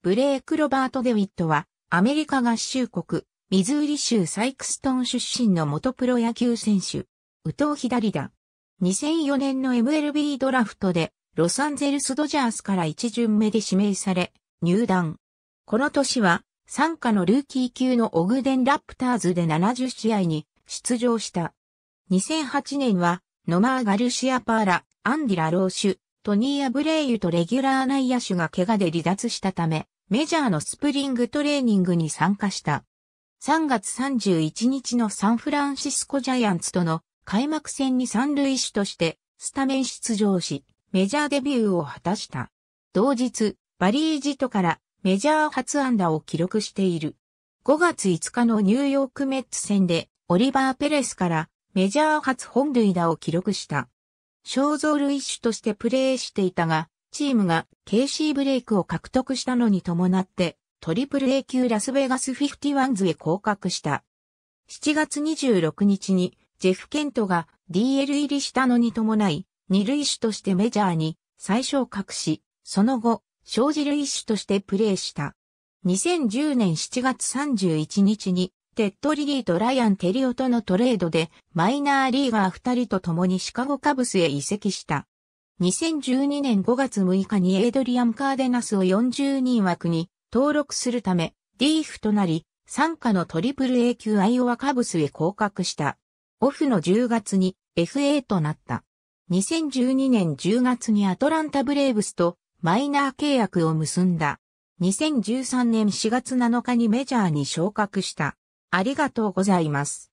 ブレイク・ロバート・デウィットは、アメリカ合衆国、ミズーリ州サイクストン出身の元プロ野球選手、右投左打。2004年の MLB ドラフトで、ロサンゼルス・ドジャースから一巡目で指名され、入団。この年は、参加のルーキー級のオグデン・ラプターズで70試合に出場した。2008年は、ノマー・ガルシア・パーラ、アンディ・ラ・ローシュ、トニー・アブレイユとレギュラー内野手が怪我で離脱したため、メジャーのスプリングトレーニングに参加した。3月31日のサンフランシスコジャイアンツとの開幕戦に三塁手としてスタメン出場し、メジャーデビューを果たした。同日、バリー・ジトからメジャー初安打を記録している。5月5日のニューヨークメッツ戦でオリバー・ペレスからメジャー初本塁打を記録した。肖像類種としてプレーしていたが、チームがケイシー・ブレイクを獲得したのに伴って、トリプル A 級ラスベガスフィフティワンズへ降格した。7月26日に、ジェフ・ケントが DL 入りしたのに伴い、二類種としてメジャーに最小格し、その後、生じる一種としてプレーした。2010年7月31日にテッドリリーとライアン・テリオとのトレードでマイナーリーガー二人と共にシカゴカブスへ移籍した。2012年5月6日にエイドリアン・カーデナスを40人枠に登録するためーフとなり、参加のトリプル A 級アイオワカブスへ降格した。オフの10月に FA となった。2012年10月にアトランタブレーブスとマイナー契約を結んだ。2013年4月7日にメジャーに昇格した。ありがとうございます。